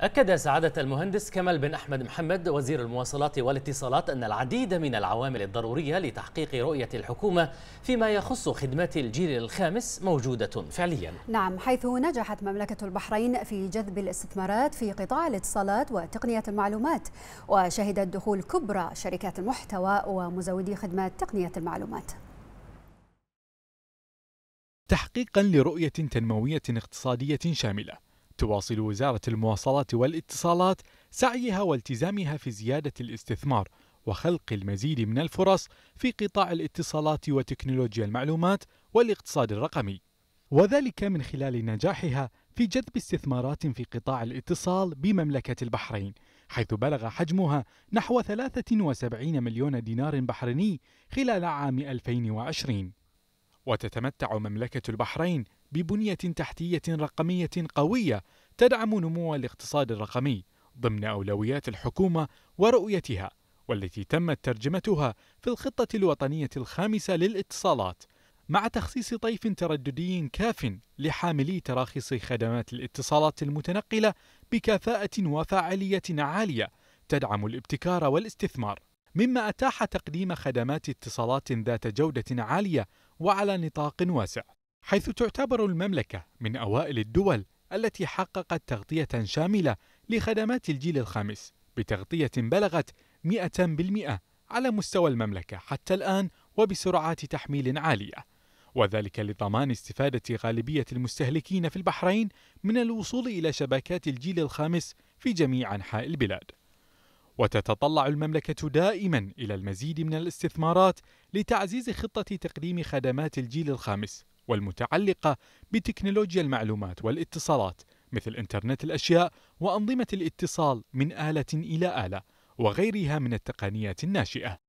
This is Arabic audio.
أكد سعادة المهندس كمال بن أحمد محمد وزير المواصلات والاتصالات أن العديد من العوامل الضرورية لتحقيق رؤية الحكومة فيما يخص خدمات الجيل الخامس موجودة فعليا نعم حيث نجحت مملكة البحرين في جذب الاستثمارات في قطاع الاتصالات وتقنية المعلومات وشهدت دخول كبرى شركات المحتوى ومزودي خدمات تقنية المعلومات تحقيقا لرؤية تنموية اقتصادية شاملة تواصل وزارة المواصلات والاتصالات سعيها والتزامها في زيادة الاستثمار وخلق المزيد من الفرص في قطاع الاتصالات وتكنولوجيا المعلومات والاقتصاد الرقمي وذلك من خلال نجاحها في جذب استثمارات في قطاع الاتصال بمملكة البحرين حيث بلغ حجمها نحو 73 مليون دينار بحريني خلال عام 2020 وتتمتع مملكة البحرين ببنية تحتية رقمية قوية تدعم نمو الاقتصاد الرقمي ضمن أولويات الحكومة ورؤيتها والتي تمت ترجمتها في الخطة الوطنية الخامسة للاتصالات مع تخصيص طيف ترددي كاف لحاملي تراخيص خدمات الاتصالات المتنقلة بكفاءة وفاعلية عالية تدعم الابتكار والاستثمار مما أتاح تقديم خدمات اتصالات ذات جودة عالية وعلى نطاق واسع حيث تعتبر المملكة من أوائل الدول التي حققت تغطية شاملة لخدمات الجيل الخامس بتغطية بلغت 100% على مستوى المملكة حتى الآن وبسرعات تحميل عالية وذلك لضمان استفادة غالبية المستهلكين في البحرين من الوصول إلى شبكات الجيل الخامس في جميع أنحاء البلاد وتتطلع المملكة دائما إلى المزيد من الاستثمارات لتعزيز خطة تقديم خدمات الجيل الخامس والمتعلقة بتكنولوجيا المعلومات والاتصالات مثل إنترنت الأشياء وأنظمة الاتصال من آلة إلى آلة وغيرها من التقنيات الناشئة